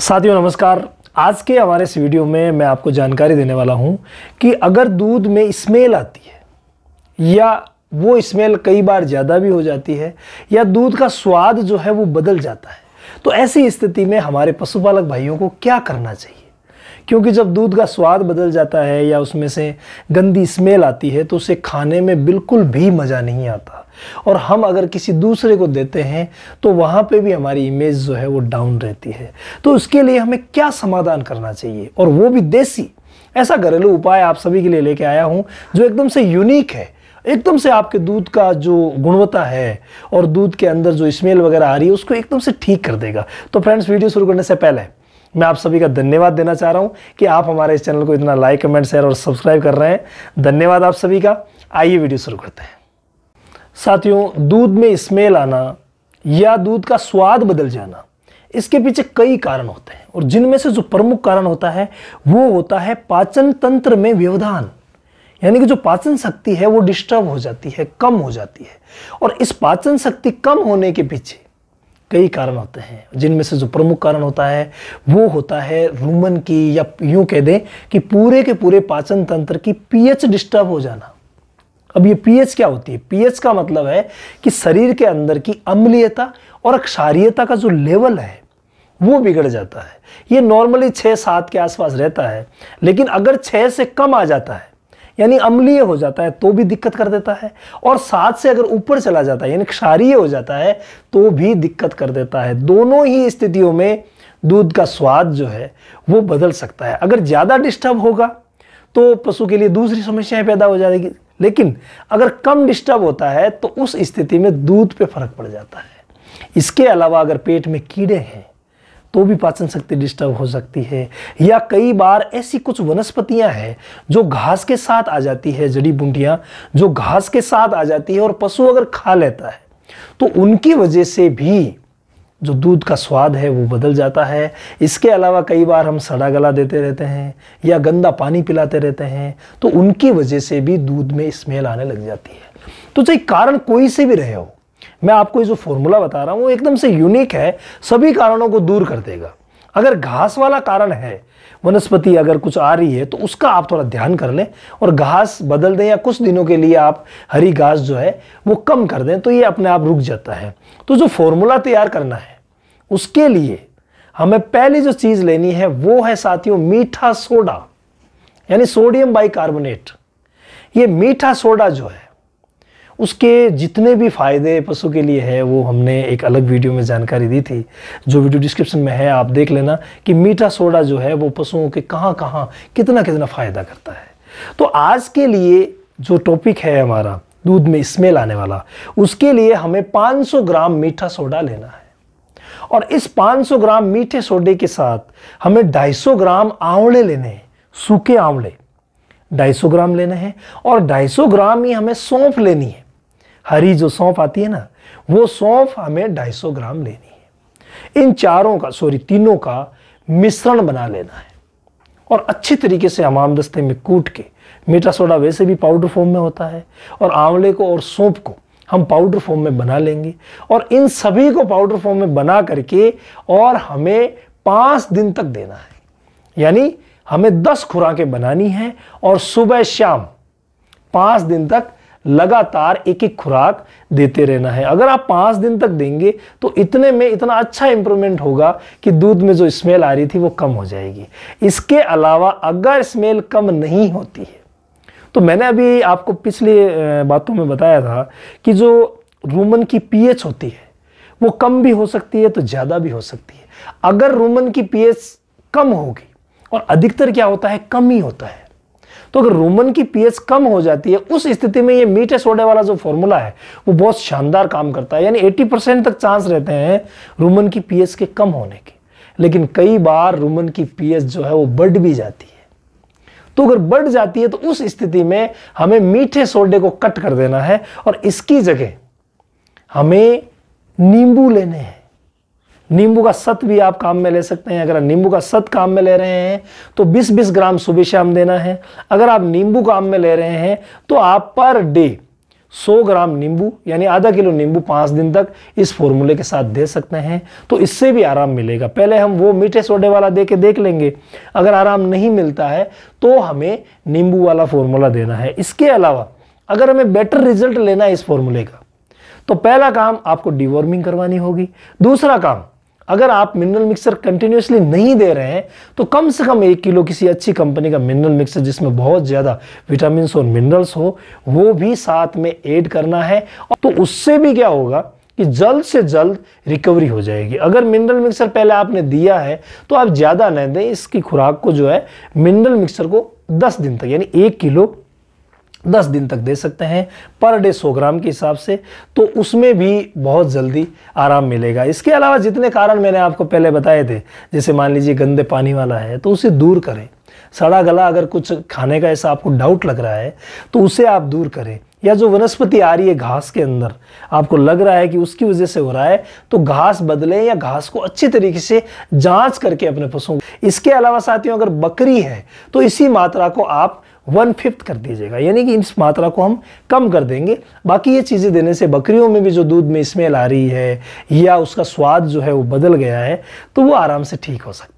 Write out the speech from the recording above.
साथियों नमस्कार आज के हमारे इस वीडियो में मैं आपको जानकारी देने वाला हूं कि अगर दूध में स्मेल आती है या वो स्मेल कई बार ज़्यादा भी हो जाती है या दूध का स्वाद जो है वो बदल जाता है तो ऐसी स्थिति में हमारे पशुपालक भाइयों को क्या करना चाहिए क्योंकि जब दूध का स्वाद बदल जाता है या उसमें से गंदी स्मेल आती है तो उसे खाने में बिल्कुल भी मज़ा नहीं आता और हम अगर किसी दूसरे को देते हैं तो वहाँ पे भी हमारी इमेज जो है वो डाउन रहती है तो उसके लिए हमें क्या समाधान करना चाहिए और वो भी देसी ऐसा घरेलू उपाय आप सभी के लिए लेके आया हूँ जो एकदम से यूनिक है एकदम से आपके दूध का जो गुणवत्ता है और दूध के अंदर जो स्मेल वगैरह आ रही है उसको एकदम से ठीक कर देगा तो फ्रेंड्स वीडियो शुरू करने से पहले मैं आप सभी का धन्यवाद देना चाह रहा हूँ कि आप हमारे इस चैनल को इतना लाइक कमेंट शेयर और सब्सक्राइब कर रहे हैं धन्यवाद आप सभी का आइए वीडियो शुरू करते हैं साथियों दूध में स्मेल आना या दूध का स्वाद बदल जाना इसके पीछे कई कारण होते हैं और जिनमें से जो प्रमुख कारण होता है वो होता है पाचन तंत्र में व्यवधान यानी कि जो पाचन शक्ति है वो डिस्टर्ब हो जाती है कम हो जाती है और इस पाचन शक्ति कम होने के पीछे कई कारण होते हैं जिनमें से जो प्रमुख कारण होता है वो होता है रूमन की या यूं कह दें कि पूरे के पूरे पाचन तंत्र की पीएच डिस्टर्ब हो जाना अब ये पीएच क्या होती है पीएच का मतलब है कि शरीर के अंदर की अम्लीयता और क्षारियता का जो लेवल है वो बिगड़ जाता है ये नॉर्मली छः सात के आसपास रहता है लेकिन अगर छः से कम आ जाता है यानी अम्लीय हो जाता है तो भी दिक्कत कर देता है और सात से अगर ऊपर चला जाता है यानी क्षारीय हो जाता है तो भी दिक्कत कर देता है दोनों ही स्थितियों में दूध का स्वाद जो है वो बदल सकता है अगर ज़्यादा डिस्टर्ब होगा तो पशु के लिए दूसरी समस्याएं पैदा हो जाएगी लेकिन अगर कम डिस्टर्ब होता है तो उस स्थिति में दूध पे फर्क पड़ जाता है इसके अलावा अगर पेट में कीड़े हैं तो भी पाचन शक्ति डिस्टर्ब हो सकती है या कई बार ऐसी कुछ वनस्पतियां हैं जो घास के साथ आ जाती है जड़ी बूटियां जो घास के साथ आ जाती है और पशु अगर खा लेता है तो उनकी वजह से भी जो दूध का स्वाद है वो बदल जाता है इसके अलावा कई बार हम सड़ा गला देते रहते हैं या गंदा पानी पिलाते रहते हैं तो उनकी वजह से भी दूध में स्मेल आने लग जाती है तो चाहे कारण कोई से भी रहे हो मैं आपको जो फॉर्मूला बता रहा हूँ वो एकदम से यूनिक है सभी कारणों को दूर कर देगा अगर घास वाला कारण है वनस्पति अगर कुछ आ रही है तो उसका आप थोड़ा ध्यान कर लें और घास बदल दें या कुछ दिनों के लिए आप हरी घास जो है वो कम कर दें तो ये अपने आप रुक जाता है तो जो फॉर्मूला तैयार करना है उसके लिए हमें पहली जो चीज़ लेनी है वो है साथियों मीठा सोडा यानी सोडियम बाइकार्बोनेट ये मीठा सोडा जो है उसके जितने भी फ़ायदे पशु के लिए है वो हमने एक अलग वीडियो में जानकारी दी थी जो वीडियो डिस्क्रिप्शन में है आप देख लेना कि मीठा सोडा जो है वो पशुओं के कहाँ कहाँ कितना कितना फ़ायदा करता है तो आज के लिए जो टॉपिक है हमारा दूध में स्मेल आने वाला उसके लिए हमें 500 ग्राम मीठा सोडा लेना है और इस 500 ग्राम मीठे सोडे के साथ हमें 250 ग्राम आंवले लेने हैं सूखे आंवले 250 ग्राम लेने हैं और 250 ग्राम ही हमें सौंफ लेनी है हरी जो सौंफ आती है ना वो सौंफ हमें 250 ग्राम लेनी है इन चारों का सॉरी तीनों का मिश्रण बना लेना है और अच्छे तरीके से हमाम दस्ते में कूट के मीठा सोडा वैसे भी पाउडर फॉर्म में होता है और आंवले को और सौंप को हम पाउडर फॉर्म में बना लेंगे और इन सभी को पाउडर फॉर्म में बना करके और हमें पाँच दिन तक देना है यानी हमें दस खुराकें बनानी हैं और सुबह शाम पाँच दिन तक लगातार एक एक खुराक देते रहना है अगर आप पाँच दिन तक देंगे तो इतने में इतना अच्छा इंप्रूवमेंट होगा कि दूध में जो स्मेल आ रही थी वो कम हो जाएगी इसके अलावा अगर स्मेल कम नहीं होती है तो मैंने अभी आपको पिछली बातों में बताया था कि जो रूमन की पीएच होती है वो कम भी हो सकती है तो ज़्यादा भी हो सकती है अगर रूमन की पीएच कम होगी और अधिकतर क्या होता है कम ही होता है तो अगर रोमन की पीएच कम हो जाती है उस स्थिति में ये मीठे सोडे वाला जो फॉर्मूला है वो बहुत शानदार काम करता है यानी एट्टी परसेंट तक चांस रहते हैं रोमन की पी के कम होने के लेकिन कई बार रोमन की पी जो है वो बढ़ भी जाती है तो अगर बढ़ जाती है तो उस स्थिति में हमें मीठे सोडे को कट कर देना है और इसकी जगह हमें नींबू लेने हैं नींबू का सत भी आप काम में ले सकते हैं अगर नींबू का सत काम में ले रहे हैं तो 20-20 ग्राम सुबह शाम देना है अगर आप नींबू काम में ले रहे हैं तो आप पर डे 100 ग्राम नींबू यानी आधा किलो नींबू पाँच दिन तक इस फॉर्मूले के साथ दे सकते हैं तो इससे भी आराम मिलेगा पहले हम वो मीठे सोडे वाला दे के देख लेंगे अगर आराम नहीं मिलता है तो हमें नींबू वाला फॉर्मूला देना है इसके अलावा अगर हमें बेटर रिजल्ट लेना है इस फॉर्मूले का तो पहला काम आपको डिवॉर्मिंग करवानी होगी दूसरा काम अगर आप मिनरल मिक्सर कंटिन्यूसली नहीं दे रहे हैं तो कम से कम एक किलो किसी अच्छी कंपनी का मिनरल मिक्सर जिसमें बहुत ज़्यादा विटामिन और मिनरल्स हो वो भी साथ में ऐड करना है तो उससे भी क्या होगा कि जल्द से जल्द रिकवरी हो जाएगी अगर मिनरल मिक्सर पहले आपने दिया है तो आप ज़्यादा न दें इसकी खुराक को जो है मिनरल मिक्सर को 10 दिन तक यानी एक किलो दस दिन तक दे सकते हैं पर डे सौ ग्राम के हिसाब से तो उसमें भी बहुत जल्दी आराम मिलेगा इसके अलावा जितने कारण मैंने आपको पहले बताए थे जैसे मान लीजिए गंदे पानी वाला है तो उसे दूर करें सड़ा गला अगर कुछ खाने का ऐसा आपको डाउट लग रहा है तो उसे आप दूर करें या जो वनस्पति आ रही है घास के अंदर आपको लग रहा है कि उसकी वजह से हो रहा है तो घास बदलें या घास को अच्छी तरीके से जांच करके अपने पशुओं इसके अलावा साथियों अगर बकरी है तो इसी मात्रा को आप वन फिफ्थ कर दीजिएगा यानी कि इस मात्रा को हम कम कर देंगे बाकी ये चीज़ें देने से बकरियों में भी जो दूध में स्मेल आ रही है या उसका स्वाद जो है वो बदल गया है तो वो आराम से ठीक हो सकता है